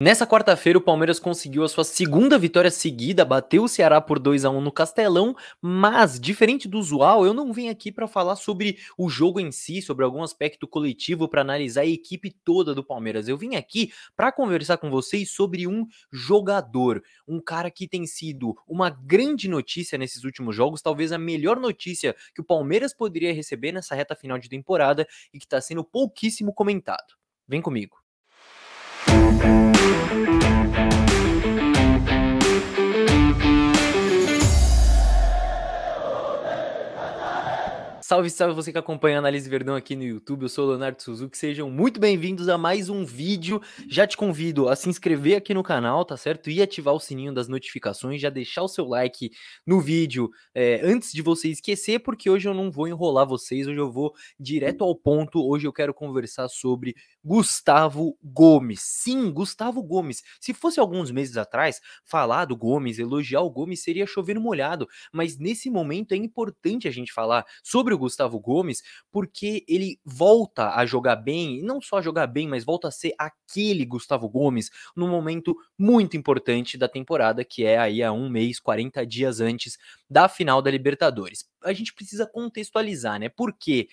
Nessa quarta-feira, o Palmeiras conseguiu a sua segunda vitória seguida, bateu o Ceará por 2 a 1 no Castelão, mas diferente do usual, eu não vim aqui para falar sobre o jogo em si, sobre algum aspecto coletivo para analisar a equipe toda do Palmeiras. Eu vim aqui para conversar com vocês sobre um jogador, um cara que tem sido uma grande notícia nesses últimos jogos, talvez a melhor notícia que o Palmeiras poderia receber nessa reta final de temporada e que está sendo pouquíssimo comentado. Vem comigo. Música Salve, salve você que acompanha a Análise Verdão aqui no YouTube. Eu sou o Leonardo Suzuki. Sejam muito bem-vindos a mais um vídeo. Já te convido a se inscrever aqui no canal, tá certo? E ativar o sininho das notificações. Já deixar o seu like no vídeo é, antes de você esquecer, porque hoje eu não vou enrolar vocês. Hoje eu vou direto ao ponto. Hoje eu quero conversar sobre Gustavo Gomes. Sim, Gustavo Gomes. Se fosse alguns meses atrás, falar do Gomes, elogiar o Gomes seria chover molhado, mas nesse momento é importante a gente falar sobre o Gustavo Gomes, porque ele volta a jogar bem, e não só a jogar bem, mas volta a ser aquele Gustavo Gomes num momento muito importante da temporada, que é aí há um mês, 40 dias antes da final da Libertadores. A gente precisa contextualizar, né? Por quê?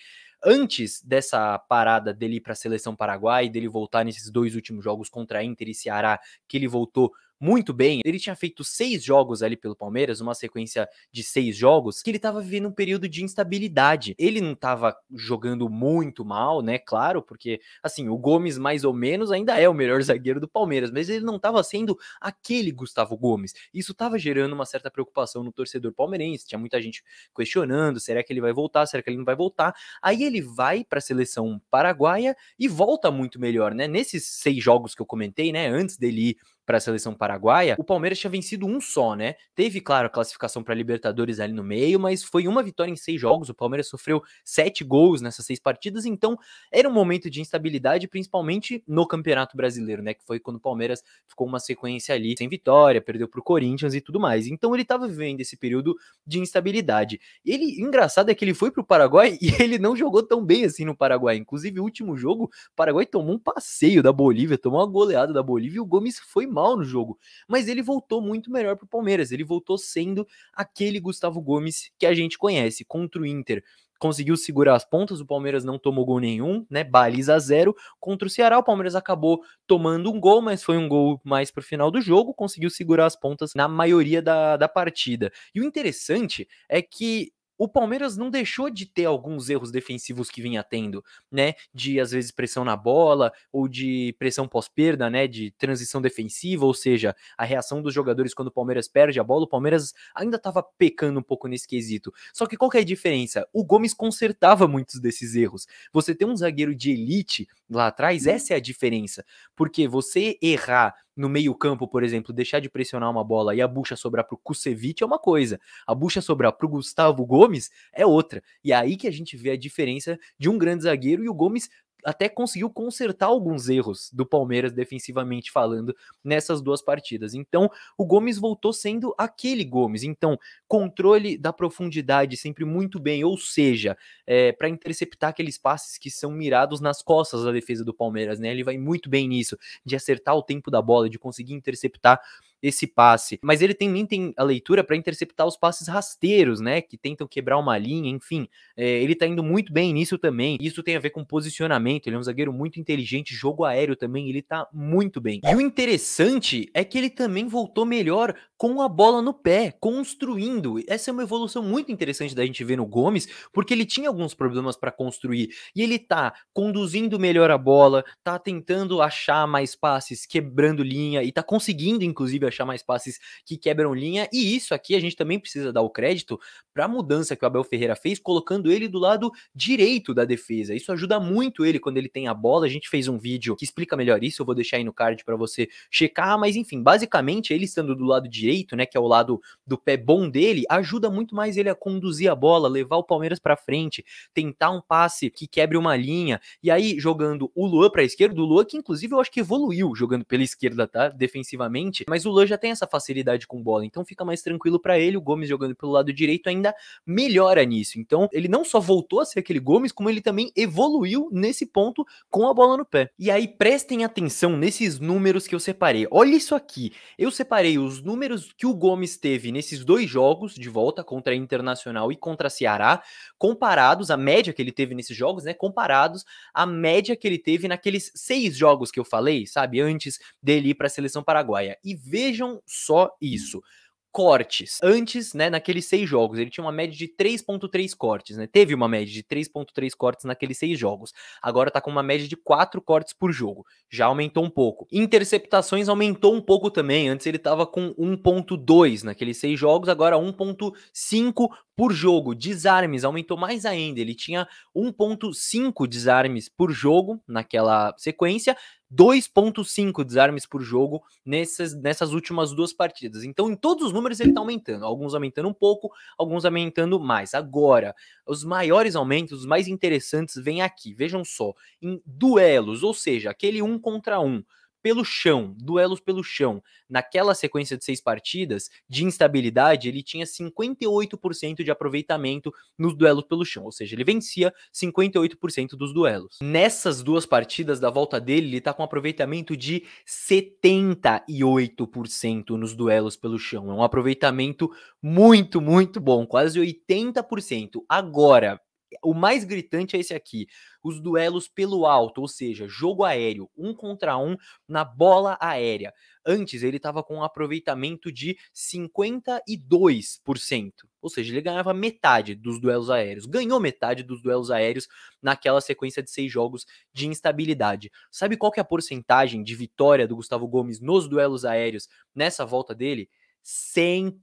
antes dessa parada dele para a seleção Paraguai, dele voltar nesses dois últimos jogos contra Inter e Ceará, que ele voltou muito bem. Ele tinha feito seis jogos ali pelo Palmeiras, uma sequência de seis jogos, que ele estava vivendo um período de instabilidade. Ele não estava jogando muito mal, né? Claro, porque assim, o Gomes, mais ou menos, ainda é o melhor zagueiro do Palmeiras, mas ele não estava sendo aquele Gustavo Gomes. Isso estava gerando uma certa preocupação no torcedor palmeirense. Tinha muita gente questionando: será que ele vai voltar? Será que ele não vai voltar? Aí ele vai para a seleção paraguaia e volta muito melhor, né? Nesses seis jogos que eu comentei, né? Antes dele ir para a seleção paraguaia, o Palmeiras tinha vencido um só, né? Teve, claro, a classificação para Libertadores ali no meio, mas foi uma vitória em seis jogos. O Palmeiras sofreu sete gols nessas seis partidas, então era um momento de instabilidade, principalmente no Campeonato Brasileiro, né? Que foi quando o Palmeiras ficou uma sequência ali sem vitória, perdeu para o Corinthians e tudo mais. Então ele estava vivendo esse período de instabilidade. Ele, engraçado é que ele foi para o Paraguai e ele não jogou tão bem assim no Paraguai. Inclusive, o último jogo, o Paraguai tomou um passeio da Bolívia, tomou uma goleada da Bolívia e o Gomes foi mal no jogo, mas ele voltou muito melhor pro Palmeiras. Ele voltou sendo aquele Gustavo Gomes que a gente conhece contra o Inter conseguiu segurar as pontas, o Palmeiras não tomou gol nenhum, né? Baliza zero contra o Ceará. O Palmeiras acabou tomando um gol, mas foi um gol mais pro final do jogo, conseguiu segurar as pontas na maioria da, da partida. E o interessante é que o Palmeiras não deixou de ter alguns erros defensivos que vinha tendo, né? De às vezes pressão na bola ou de pressão pós-perda, né? De transição defensiva, ou seja, a reação dos jogadores quando o Palmeiras perde a bola, o Palmeiras ainda estava pecando um pouco nesse quesito. Só que qual que é a diferença? O Gomes consertava muitos desses erros. Você ter um zagueiro de elite lá atrás, uhum. essa é a diferença, porque você errar no meio-campo, por exemplo, deixar de pressionar uma bola e a bucha sobrar para o Kusevich é uma coisa, a bucha sobrar para o Gustavo Gomes é outra. E é aí que a gente vê a diferença de um grande zagueiro e o Gomes até conseguiu consertar alguns erros do Palmeiras defensivamente falando nessas duas partidas. Então, o Gomes voltou sendo aquele Gomes. Então, controle da profundidade sempre muito bem, ou seja, é, para interceptar aqueles passes que são mirados nas costas da defesa do Palmeiras, né? Ele vai muito bem nisso, de acertar o tempo da bola, de conseguir interceptar esse passe. Mas ele também tem a leitura para interceptar os passes rasteiros, né? Que tentam quebrar uma linha, enfim. É, ele tá indo muito bem nisso também. Isso tem a ver com posicionamento. Ele é um zagueiro muito inteligente, jogo aéreo também. Ele tá muito bem. E o interessante é que ele também voltou melhor com a bola no pé, construindo. Essa é uma evolução muito interessante da gente ver no Gomes, porque ele tinha alguns problemas para construir e ele tá conduzindo melhor a bola, tá tentando achar mais passes, quebrando linha e tá conseguindo, inclusive, achar achar mais passes que quebram linha. E isso aqui a gente também precisa dar o crédito para a mudança que o Abel Ferreira fez, colocando ele do lado direito da defesa. Isso ajuda muito ele quando ele tem a bola. A gente fez um vídeo que explica melhor isso, eu vou deixar aí no card para você checar, mas enfim, basicamente ele estando do lado direito, né, que é o lado do pé bom dele, ajuda muito mais ele a conduzir a bola, levar o Palmeiras para frente, tentar um passe que quebre uma linha. E aí jogando o Luan para a esquerda, o Luan que inclusive eu acho que evoluiu jogando pela esquerda, tá? Defensivamente, mas o Luan já tem essa facilidade com bola, então fica mais tranquilo para ele. O Gomes jogando pelo lado direito ainda melhora nisso. Então, ele não só voltou a ser aquele Gomes, como ele também evoluiu nesse ponto com a bola no pé. E aí, prestem atenção nesses números que eu separei. Olha isso aqui. Eu separei os números que o Gomes teve nesses dois jogos de volta contra a Internacional e contra a Ceará, comparados à média que ele teve nesses jogos, né? Comparados à média que ele teve naqueles seis jogos que eu falei, sabe? Antes dele ir para a seleção paraguaia. E veja Vejam só isso cortes. Antes, né, naqueles seis jogos, ele tinha uma média de 3.3 cortes, né? Teve uma média de 3.3 cortes naqueles seis jogos. Agora tá com uma média de quatro cortes por jogo. Já aumentou um pouco. Interceptações aumentou um pouco também. Antes ele tava com 1.2 naqueles seis jogos, agora 1.5 por jogo. Desarmes aumentou mais ainda. Ele tinha 1.5 desarmes por jogo naquela sequência. 2.5 desarmes por jogo nessas, nessas últimas duas partidas. Então, em todos os números ele está aumentando, alguns aumentando um pouco, alguns aumentando mais. Agora, os maiores aumentos, os mais interessantes, vêm aqui. Vejam só, em duelos, ou seja, aquele um contra um pelo chão, duelos pelo chão, naquela sequência de seis partidas de instabilidade, ele tinha 58% de aproveitamento nos duelos pelo chão, ou seja, ele vencia 58% dos duelos. Nessas duas partidas da volta dele, ele tá com aproveitamento de 78% nos duelos pelo chão. É um aproveitamento muito, muito bom, quase 80%. Agora, o mais gritante é esse aqui: os duelos pelo alto, ou seja, jogo aéreo, um contra um na bola aérea. Antes ele estava com um aproveitamento de 52%, ou seja, ele ganhava metade dos duelos aéreos, ganhou metade dos duelos aéreos naquela sequência de seis jogos de instabilidade. Sabe qual que é a porcentagem de vitória do Gustavo Gomes nos duelos aéreos nessa volta dele? 100%,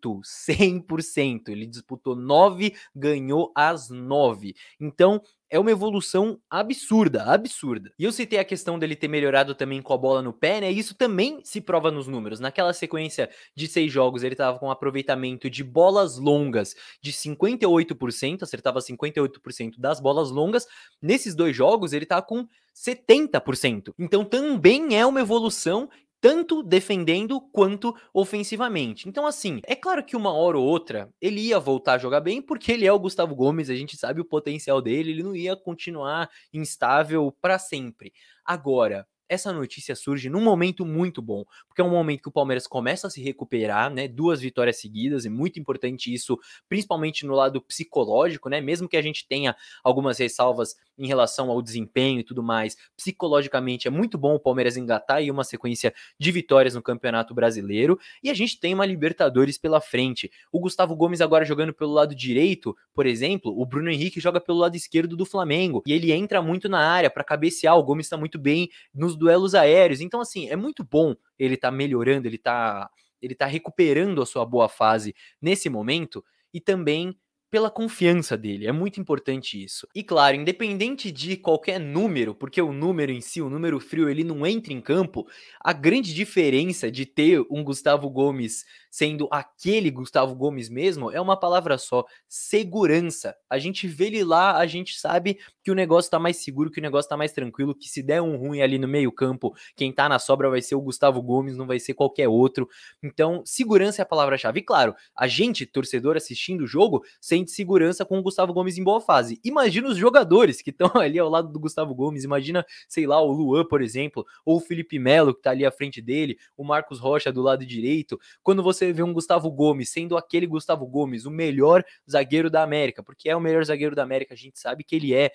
100%. Ele disputou nove, ganhou as nove. Então, é uma evolução absurda, absurda. E eu citei a questão dele ter melhorado também com a bola no pé, né? Isso também se prova nos números. Naquela sequência de seis jogos, ele estava com um aproveitamento de bolas longas de 58%, acertava 58% das bolas longas. Nesses dois jogos, ele está com 70%. Então também é uma evolução tanto defendendo quanto ofensivamente. Então, assim, é claro que uma hora ou outra ele ia voltar a jogar bem, porque ele é o Gustavo Gomes, a gente sabe o potencial dele, ele não ia continuar instável para sempre. Agora, essa notícia surge num momento muito bom, porque é um momento que o Palmeiras começa a se recuperar, né? Duas vitórias seguidas, e muito importante isso, principalmente no lado psicológico, né? Mesmo que a gente tenha algumas ressalvas em relação ao desempenho e tudo mais, psicologicamente é muito bom o Palmeiras engatar aí uma sequência de vitórias no Campeonato Brasileiro, e a gente tem uma Libertadores pela frente. O Gustavo Gomes agora jogando pelo lado direito, por exemplo, o Bruno Henrique joga pelo lado esquerdo do Flamengo, e ele entra muito na área para cabecear, o Gomes está muito bem nos duelos aéreos. Então, assim, é muito bom ele tá melhorando, ele tá, ele tá recuperando a sua boa fase nesse momento e também pela confiança dele. É muito importante isso. E claro, independente de qualquer número, porque o número em si, o número frio, ele não entra em campo, a grande diferença de ter um Gustavo Gomes sendo aquele Gustavo Gomes mesmo, é uma palavra só: segurança. A gente vê ele lá, a gente sabe que o negócio tá mais seguro, que o negócio tá mais tranquilo, que se der um ruim ali no meio-campo, quem tá na sobra vai ser o Gustavo Gomes, não vai ser qualquer outro. Então, segurança é a palavra-chave. E claro, a gente, torcedor assistindo o jogo, sente segurança com o Gustavo Gomes em boa fase. Imagina os jogadores que estão ali ao lado do Gustavo Gomes, imagina, sei lá, o Luan, por exemplo, ou o Felipe Melo que tá ali à frente dele, o Marcos Rocha do lado direito. Quando você ver vê um Gustavo Gomes sendo aquele Gustavo Gomes, o melhor zagueiro da América, porque é o melhor zagueiro da América, a gente sabe que ele é,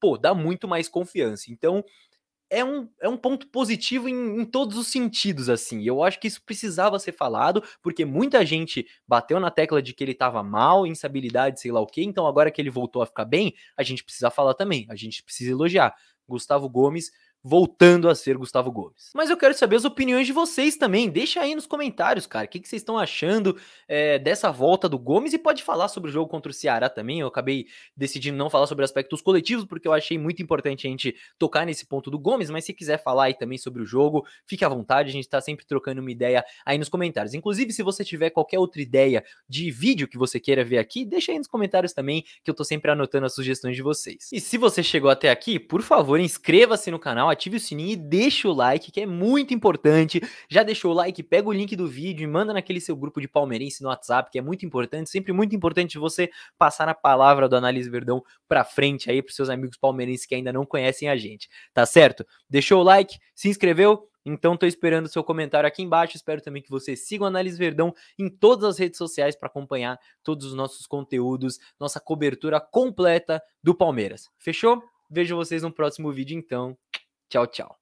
pô, dá muito mais confiança. Então, é um, é um ponto positivo em, em, todos os sentidos, assim. Eu acho que isso precisava ser falado, porque muita gente bateu na tecla de que ele estava mal, instabilidade, sei lá o quê. Então, agora que ele voltou a ficar bem, a gente precisa falar também, a gente precisa elogiar. Gustavo Gomes voltando a ser Gustavo Gomes. Mas eu quero saber as opiniões de vocês também. Deixa aí nos comentários, cara, o que, que vocês estão achando é, dessa volta do Gomes e pode falar sobre o jogo contra o Ceará também. Eu acabei decidindo não falar sobre aspectos coletivos, porque eu achei muito importante a gente tocar nesse ponto do Gomes, mas se quiser falar aí também sobre o jogo, fique à vontade, a gente está sempre trocando uma ideia aí nos comentários. Inclusive, se você tiver qualquer outra ideia de vídeo que você queira ver aqui, deixa aí nos comentários também, que eu tô sempre anotando as sugestões de vocês. E se você chegou até aqui, por favor, inscreva-se no canal, ative o sininho e deixa o like, que é muito importante. Já deixou o like, pega o link do vídeo e manda naquele seu grupo de palmeirense no WhatsApp, que é muito importante, sempre muito importante você passar a palavra do Análise Verdão para frente aí para seus amigos palmeirenses que ainda não conhecem a gente, tá certo? Deixou o like, se inscreveu? Então estou esperando o seu comentário aqui embaixo. Espero também que você siga o Análise Verdão em todas as redes sociais para acompanhar todos os nossos conteúdos, nossa cobertura completa do Palmeiras. Fechou? Vejo vocês no próximo vídeo então. 交交。